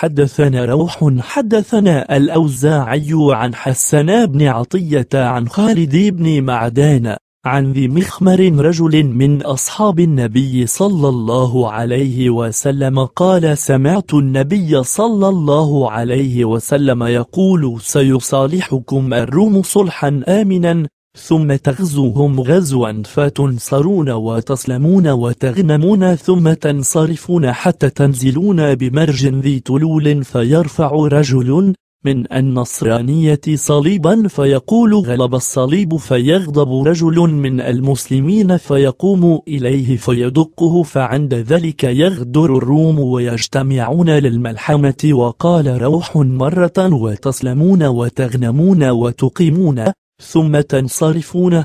حدثنا روح حدثنا الأوزاعي عن حسن بن عطية عن خالد بن معدان عن ذي مخمر رجل من أصحاب النبي صلى الله عليه وسلم قال سمعت النبي صلى الله عليه وسلم يقول سيصالحكم الروم صلحا آمنا ثم تغزوهم غزوا فتنصرون وتسلمون وتغنمون ثم تنصرفون حتى تنزلون بمرج ذي تلول فيرفع رجل من النصرانية صليبا فيقول غلب الصليب فيغضب رجل من المسلمين فيقوم إليه فيدقه فعند ذلك يغدر الروم ويجتمعون للملحمة وقال روح مرة وتسلمون وتغنمون وتقيمون ثم تنصرفون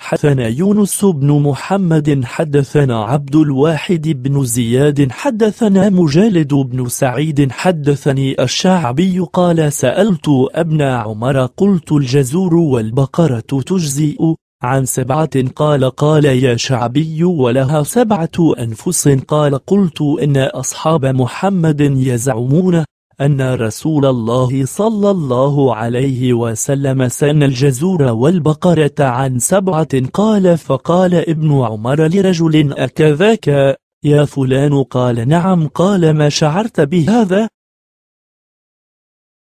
حدثنا يونس بن محمد حدثنا عبد الواحد بن زياد حدثنا مجالد بن سعيد حدثني الشعبي قال سألت ابن عمر قلت الجزور والبقرة تجزئ عن سبعة قال قال يا شعبي ولها سبعة أنفس قال قلت إن أصحاب محمد يزعمون أن رسول الله صلى الله عليه وسلم سن الجزور والبقرة عن سبعة قال فقال ابن عمر لرجل أكذاك يا فلان قال نعم قال ما شعرت بهذا